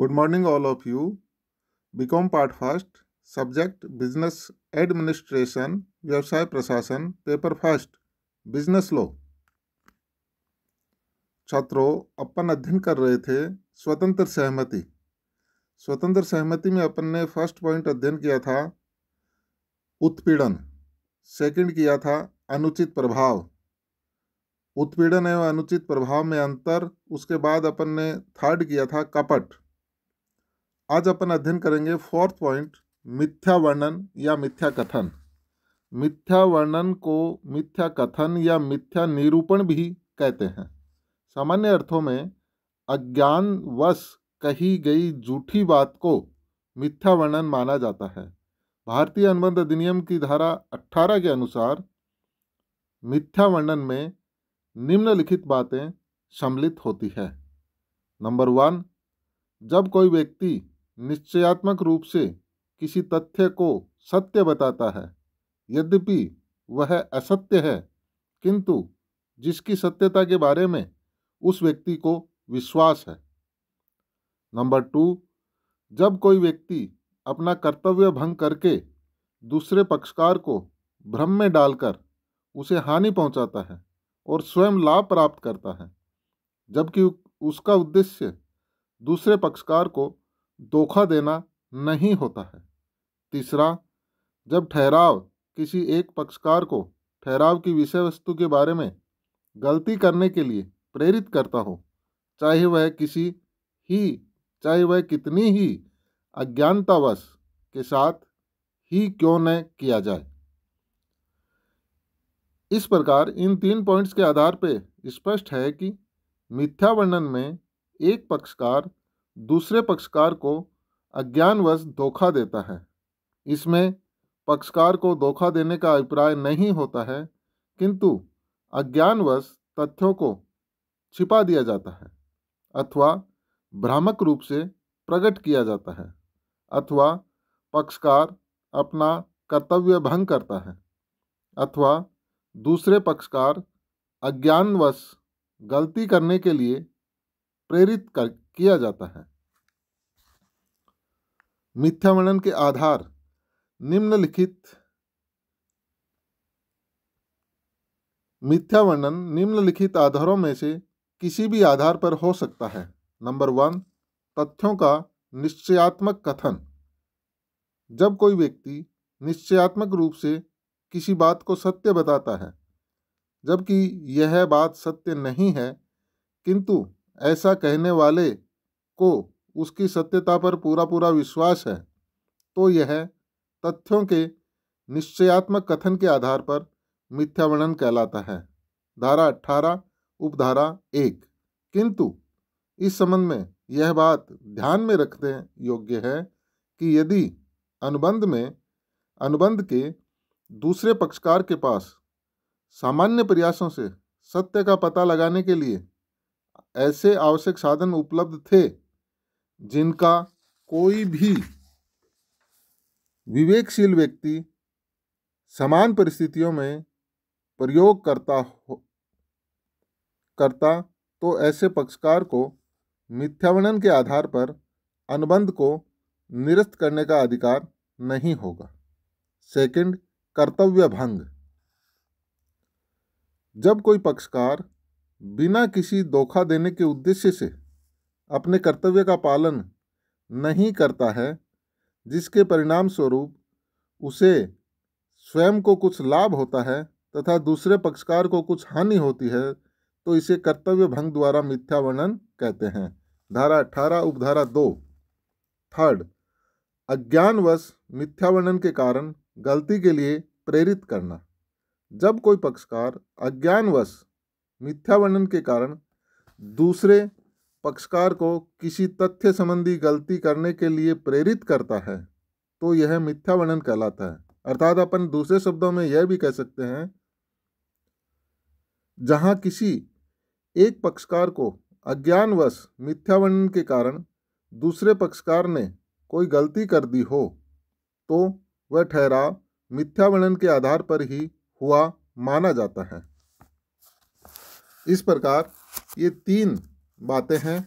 good morning all of you BCom part first subject business administration व्यवसाय प्रशासन paper first business law छात्रों अपन अध्ययन कर रहे थे स्वतंत्र सहमति स्वतंत्र सहमति में अपन ने फर्स्ट पॉइंट अध्ययन किया था उत्पीड़न सेकंड किया था अनुचित प्रभाव उत्पीड़न एवं अनुचित प्रभाव में अंतर उसके बाद अपन ने थर्ड किया था कपट आज अपन अध्ययन करेंगे फोर्थ पॉइंट मिथ्या वर्णन या मिथ्या कथन मिथ्या वर्णन को मिथ्या कथन या मिथ्या निरूपण भी कहते हैं सामान्य अर्थों में अज्ञानवश कही गई झूठी बात को मिथ्या वर्णन माना जाता है भारतीय अनुबंध अधिनियम की धारा 18 के अनुसार मिथ्या वर्णन में निम्नलिखित बातें सम्मिलित होती है नंबर वन जब कोई व्यक्ति निश्चयात्मक रूप से किसी तथ्य को सत्य बताता है यद्यपि वह असत्य है किंतु जिसकी सत्यता के बारे में उस व्यक्ति को विश्वास है नंबर टू जब कोई व्यक्ति अपना कर्तव्य भंग करके दूसरे पक्षकार को भ्रम में डालकर उसे हानि पहुंचाता है और स्वयं लाभ प्राप्त करता है जबकि उसका उद्देश्य दूसरे पक्षकार को धोखा देना नहीं होता है तीसरा जब ठहराव किसी एक पक्षकार को ठहराव की विषय वस्तु के बारे में गलती करने के लिए प्रेरित करता हो चाहे वह किसी ही चाहे वह कितनी ही अज्ञानतावश के साथ ही क्यों न किया जाए इस प्रकार इन तीन पॉइंट्स के आधार पर स्पष्ट है कि मिथ्या वर्णन में एक पक्षकार दूसरे पक्षकार को अज्ञानवश धोखा देता है इसमें पक्षकार को धोखा देने का अभिप्राय नहीं होता है किंतु अज्ञानवश तथ्यों को छिपा दिया जाता है अथवा भ्रामक रूप से प्रकट किया जाता है अथवा पक्षकार अपना कर्तव्य भंग करता है अथवा दूसरे पक्षकार अज्ञानवश गलती करने के लिए प्रेरित कर किया जाता है मिथ्या वर्णन के आधार निम्नलिखित मिथ्या वर्णन निम्नलिखित आधारों में से किसी भी आधार पर हो सकता है नंबर वन तथ्यों का निश्चयात्मक कथन जब कोई व्यक्ति निश्चयात्मक रूप से किसी बात को सत्य बताता है जबकि यह बात सत्य नहीं है किंतु ऐसा कहने वाले को उसकी सत्यता पर पूरा पूरा विश्वास है तो यह तथ्यों के निश्चयात्मक कथन के आधार पर मिथ्या वर्णन कहलाता है धारा अठारह उपधारा एक किंतु इस संबंध में यह बात ध्यान में रखने योग्य है कि यदि अनुबंध में अनुबंध के दूसरे पक्षकार के पास सामान्य प्रयासों से सत्य का पता लगाने के लिए ऐसे आवश्यक साधन उपलब्ध थे जिनका कोई भी विवेकशील व्यक्ति समान परिस्थितियों में प्रयोग करता हो करता तो ऐसे पक्षकार को मिथ्यावर्णन के आधार पर अनुबंध को निरस्त करने का अधिकार नहीं होगा सेकंड कर्तव्य भंग जब कोई पक्षकार बिना किसी धोखा देने के उद्देश्य से अपने कर्तव्य का पालन नहीं करता है जिसके परिणाम स्वरूप उसे स्वयं को कुछ लाभ होता है तथा दूसरे पक्षकार को कुछ हानि होती है तो इसे कर्तव्य भंग द्वारा मिथ्या वर्णन कहते हैं धारा अठारह उपधारा दो थर्ड अज्ञानवश मिथ्यावर्णन के कारण गलती के लिए प्रेरित करना जब कोई पक्षकार अज्ञानवश मिथ्या वर्णन के कारण दूसरे पक्षकार को किसी तथ्य संबंधी गलती करने के लिए प्रेरित करता है तो यह मिथ्या वर्णन कहलाता है अर्थात अपन दूसरे शब्दों में यह भी कह सकते हैं जहाँ किसी एक पक्षकार को अज्ञानवश मिथ्या वर्णन के कारण दूसरे पक्षकार ने कोई गलती कर दी हो तो वह ठहराव मिथ्या वर्णन के आधार पर ही हुआ माना जाता है इस प्रकार ये तीन बातें हैं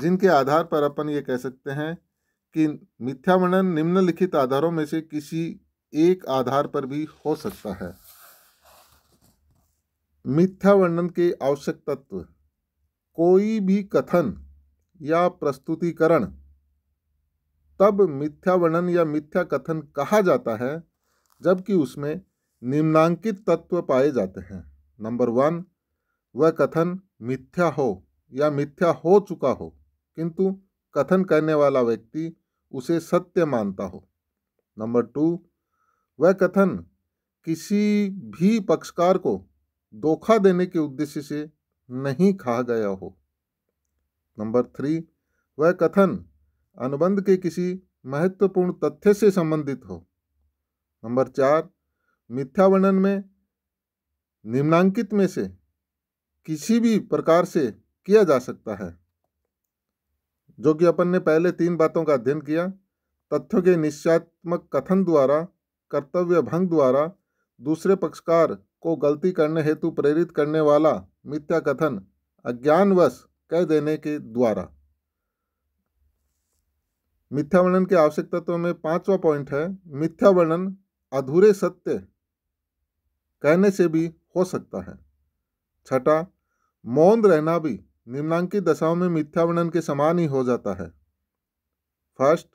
जिनके आधार पर अपन ये कह सकते हैं कि मिथ्या वर्णन निम्नलिखित आधारों में से किसी एक आधार पर भी हो सकता है मिथ्या वर्णन के आवश्यक तत्व कोई भी कथन या प्रस्तुतिकरण तब मिथ्या वर्णन या मिथ्या कथन कहा जाता है जबकि उसमें निम्नांकित तत्व पाए जाते हैं नंबर वन वह कथन मिथ्या हो या मिथ्या हो चुका हो किंतु कथन करने वाला व्यक्ति उसे सत्य मानता हो नंबर टू वह कथन किसी भी पक्षकार को धोखा देने के उद्देश्य से नहीं कहा गया हो नंबर थ्री वह कथन अनुबंध के किसी महत्वपूर्ण तथ्य से संबंधित हो नंबर चार मिथ्या वर्णन में निम्नांकित में से किसी भी प्रकार से किया जा सकता है जो कि अपन ने पहले तीन बातों का अध्ययन किया तथ्यों के निश्चयात्मक कथन द्वारा कर्तव्य भंग द्वारा दूसरे पक्षकार को गलती करने हेतु प्रेरित करने वाला मिथ्या कथन अज्ञानवश कह देने के द्वारा मिथ्या वर्णन के आवश्यकता तो में पांचवा पॉइंट है मिथ्या वर्णन अधूरे सत्य कहने से भी हो सकता है छठा मौन रहना भी निम्नांकित दशाओं में मिथ्या वर्णन के समान ही हो जाता है फर्स्ट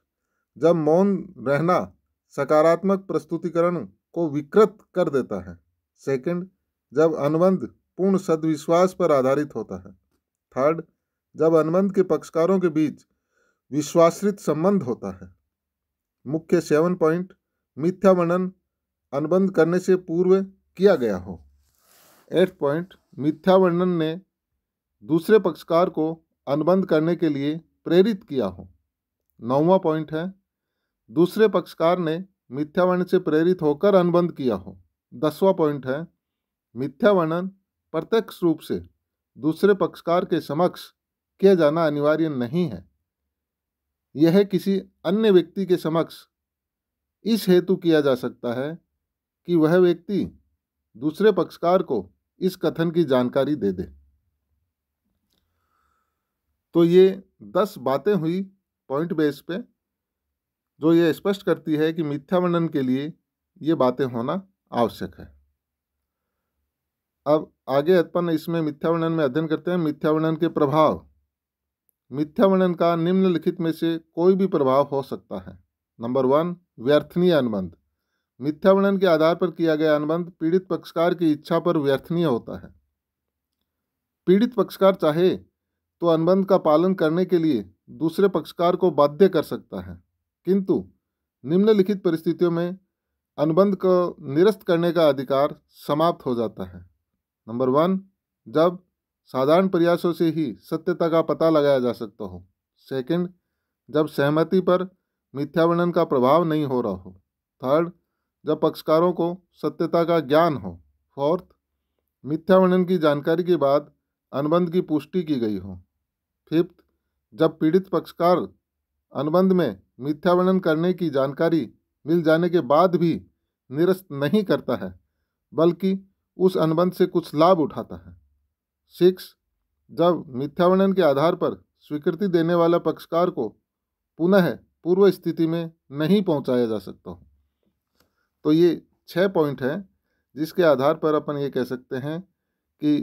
जब मौन रहना सकारात्मक प्रस्तुतिकरण को विकृत कर देता है सेकंड जब अनुबंध पूर्ण सदविश्वास पर आधारित होता है थर्ड जब अनुबंध के पक्षकारों के बीच विश्वाश्रित संबंध होता है मुख्य सेवन पॉइंट मिथ्या वर्णन अनुबंध करने से पूर्व किया गया हो एट पॉइंट मिथ्या वर्णन ने दूसरे पक्षकार को अनुबंध करने के लिए प्रेरित किया हो नौवा पॉइंट है दूसरे पक्षकार ने मिथ्या वर्णन से प्रेरित होकर अनुबंध किया हो दसवा पॉइंट है मिथ्या वर्णन प्रत्यक्ष रूप से दूसरे पक्षकार के समक्ष किया जाना अनिवार्य नहीं है यह किसी अन्य व्यक्ति के समक्ष इस हेतु किया जा सकता है कि वह व्यक्ति दूसरे पक्षकार को इस कथन की जानकारी दे दे तो ये दस बातें हुई पॉइंट बेस पे जो ये स्पष्ट करती है कि मिथ्या वर्णन के लिए ये बातें होना आवश्यक है अब आगे अपन इसमें मिथ्या वर्णन में अध्ययन करते हैं मिथ्या वर्णन के प्रभाव मिथ्या वर्णन का निम्नलिखित में से कोई भी प्रभाव हो सकता है नंबर वन व्यर्थनीय अनुबंध मिथ्या वर्णन के आधार पर किया गया अनुबंध पीड़ित पक्षकार की इच्छा पर व्यर्थनीय होता है पीड़ित पक्षकार चाहे तो अनुबंध का पालन करने के लिए दूसरे पक्षकार को बाध्य कर सकता है किंतु निम्नलिखित परिस्थितियों में अनुबंध को निरस्त करने का अधिकार समाप्त हो जाता है नंबर वन जब साधारण प्रयासों से ही सत्यता का पता लगाया जा सकता हो सेकंड जब सहमति पर मिथ्यावर्णन का प्रभाव नहीं हो रहा हो थर्ड जब पक्षकारों को सत्यता का ज्ञान हो फोर्थ मिथ्या वर्णन की जानकारी के बाद अनुबंध की पुष्टि की गई हो फिफ्थ जब पीड़ित पक्षकार अनुबंध में मिथ्या वर्णन करने की जानकारी मिल जाने के बाद भी निरस्त नहीं करता है बल्कि उस अनुबंध से कुछ लाभ उठाता है सिक्स जब मिथ्यावर्णन के आधार पर स्वीकृति देने वाला पक्षकार को पुनः पूर्व स्थिति में नहीं पहुंचाया जा सकता हो तो ये छः पॉइंट हैं जिसके आधार पर अपन ये कह सकते हैं कि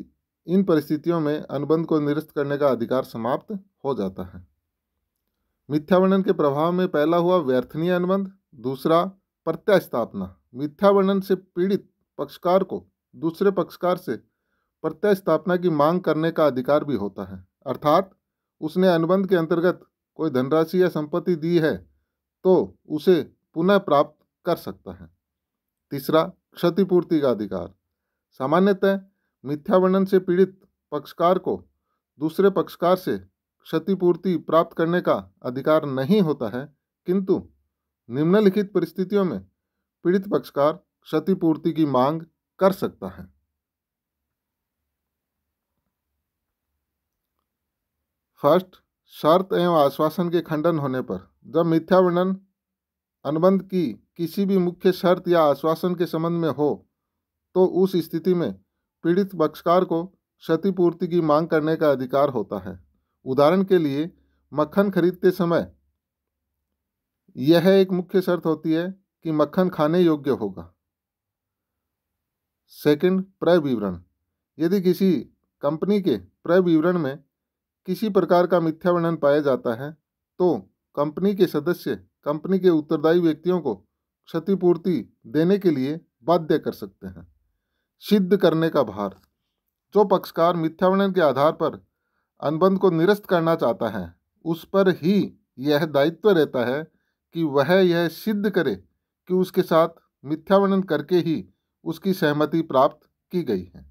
इन परिस्थितियों में अनुबंध को निरस्त करने का अधिकार समाप्त हो जाता है मिथ्यावर्णन के प्रभाव में पहला हुआ व्यर्थनीय अनुबंध दूसरा प्रत्यास्थापना मिथ्यावर्णन से पीड़ित पक्षकार को दूसरे पक्षकार से प्रत्यास्थापना की मांग करने का अधिकार भी होता है अर्थात उसने अनुबंध के अंतर्गत कोई धनराशि या संपत्ति दी है तो उसे पुनः प्राप्त कर सकता है तीसरा क्षतिपूर्ति का अधिकार सामान्यतः मिथ्या वर्णन से पीड़ित पक्षकार को दूसरे पक्षकार से क्षतिपूर्ति प्राप्त करने का अधिकार नहीं होता है किंतु निम्नलिखित परिस्थितियों में पीड़ित पक्षकार क्षतिपूर्ति की मांग कर सकता है फर्स्ट शर्त एवं आश्वासन के खंडन होने पर जब मिथ्या वर्णन अनुबंध की किसी भी मुख्य शर्त या आश्वासन के संबंध में हो तो उस स्थिति में पीड़ित पक्षकार को क्षतिपूर्ति की मांग करने का अधिकार होता है उदाहरण के लिए मक्खन खरीदते समय यह एक मुख्य शर्त होती है कि मक्खन खाने योग्य होगा सेकंड प्रय विवरण यदि किसी कंपनी के प्रय विवरण में किसी प्रकार का मिथ्या वर्णन पाया जाता है तो कंपनी के सदस्य कंपनी के उत्तरदायी व्यक्तियों को क्षतिपूर्ति देने के लिए बाध्य कर सकते हैं सिद्ध करने का भार जो पक्षकार मिथ्यावर्णन के आधार पर अनुबंध को निरस्त करना चाहता है उस पर ही यह दायित्व रहता है कि वह यह सिद्ध करे कि उसके साथ मिथ्यावर्णन करके ही उसकी सहमति प्राप्त की गई है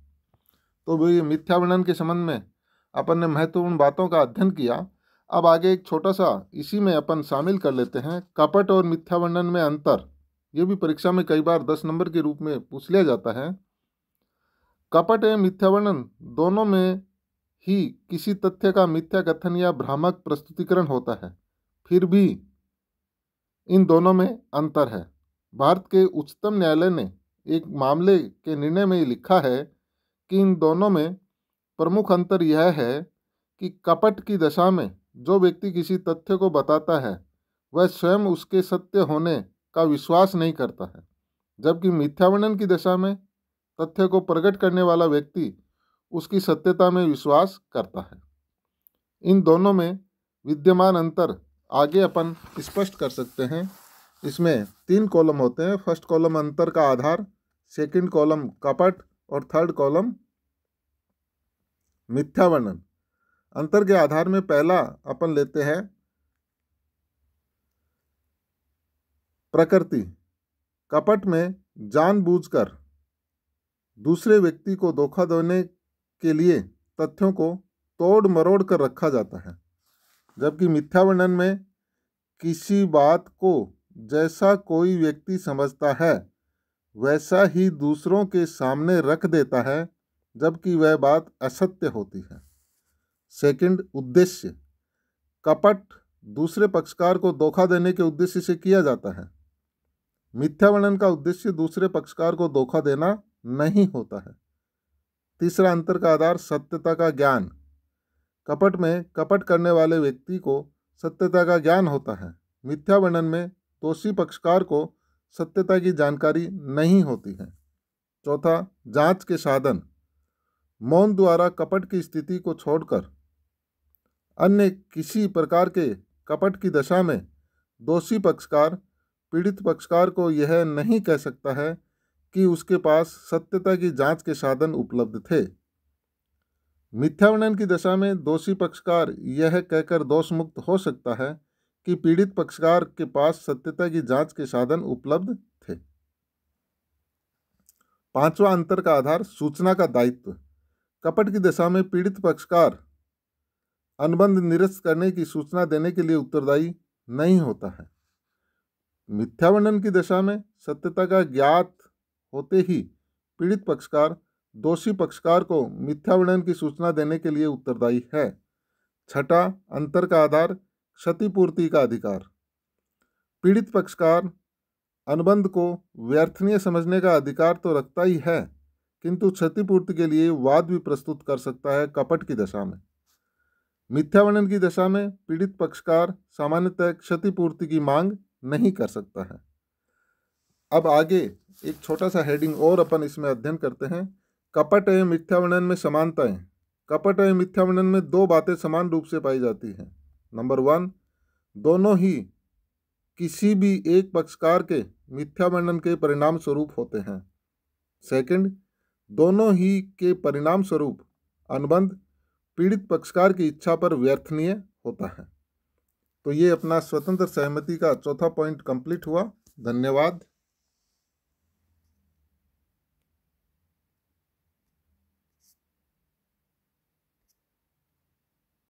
तो भाई मिथ्यावर्णन के संबंध में अपन ने महत्वपूर्ण बातों का अध्ययन किया अब आगे एक छोटा सा इसी में अपन शामिल कर लेते हैं कपट और मिथ्यावर्णन में अंतर यह भी परीक्षा में कई बार दस नंबर के रूप में पूछ लिया जाता है कपट एवं मिथ्यावर्णन दोनों में ही किसी तथ्य का मिथ्या कथन या भ्रामक प्रस्तुतिकरण होता है फिर भी इन दोनों में अंतर है भारत के उच्चतम न्यायालय ने एक मामले के निर्णय में लिखा है कि इन दोनों में प्रमुख अंतर यह है कि कपट की दशा में जो व्यक्ति किसी तथ्य को बताता है वह स्वयं उसके सत्य होने का विश्वास नहीं करता है जबकि मिथ्यावर्णन की दशा में तथ्य को प्रकट करने वाला व्यक्ति उसकी सत्यता में विश्वास करता है इन दोनों में विद्यमान अंतर आगे अपन स्पष्ट कर सकते हैं इसमें तीन कॉलम होते हैं फर्स्ट कॉलम अंतर का आधार सेकंड कॉलम कपट और थर्ड कॉलम मिथ्या वर्णन अंतर के आधार में पहला अपन लेते हैं प्रकृति कपट में जानबूझकर दूसरे व्यक्ति को धोखा देने के लिए तथ्यों को तोड़ मरोड़ कर रखा जाता है जबकि मिथ्या वर्णन में किसी बात को जैसा कोई व्यक्ति समझता है वैसा ही दूसरों के सामने रख देता है जबकि वह बात असत्य होती है सेकंड उद्देश्य कपट दूसरे पक्षकार को धोखा देने के उद्देश्य से किया जाता है मिथ्या वर्णन का उद्देश्य दूसरे पक्षकार को धोखा देना नहीं होता है तीसरा अंतर का आधार सत्यता का ज्ञान कपट में कपट करने वाले व्यक्ति को सत्यता का ज्ञान होता है मिथ्या वर्णन में दोषी पक्षकार को सत्यता की जानकारी नहीं होती है चौथा जांच के साधन मौन द्वारा कपट की स्थिति को छोड़कर अन्य किसी प्रकार के कपट की दशा में दोषी पक्षकार पीड़ित पक्षकार को यह नहीं कह सकता है कि उसके पास सत्यता की जांच के साधन उपलब्ध थे मिथ्यावर्णन की दशा में दोषी पक्षकार यह कहकर दोष मुक्त हो सकता है कि पीड़ित पक्षकार के पास सत्यता की जांच के साधन उपलब्ध थे पांचवा अंतर का आधार सूचना का दायित्व कपट की दशा में पीड़ित पक्षकार अनुबंध निरस्त करने की सूचना देने के लिए उत्तरदायी नहीं होता है मिथ्यावर्णन की दशा में सत्यता का ज्ञात होते ही पीड़ित पक्षकार दोषी पक्षकार को मिथ्यावर्णन की सूचना देने के लिए उत्तरदायी है छठा अंतर का आधार क्षतिपूर्ति का अधिकार पीड़ित पक्षकार अनुबंध को व्यर्थनीय समझने का अधिकार तो रखता ही है किंतु क्षतिपूर्ति के लिए वाद भी प्रस्तुत कर सकता है कपट की दशा में मिथ्यावर्णन की दशा में पीड़ित पक्षकार सामान्यतः क्षतिपूर्ति की मांग नहीं कर सकता है अब आगे एक छोटा सा हेडिंग और अपन इसमें अध्ययन करते हैं कपट एवं मिथ्यावर्णन में समानताएं कपट एवं मिथ्यावर्णन में दो बातें समान रूप से पाई जाती हैं नंबर वन दोनों ही किसी भी एक पक्षकार के मिथ्यावर्णन के परिणाम स्वरूप होते हैं सेकंड दोनों ही के परिणाम स्वरूप अनुबंध पीड़ित पक्षकार की इच्छा पर व्यर्थनीय होता है तो ये अपना स्वतंत्र सहमति का चौथा पॉइंट कंप्लीट हुआ धन्यवाद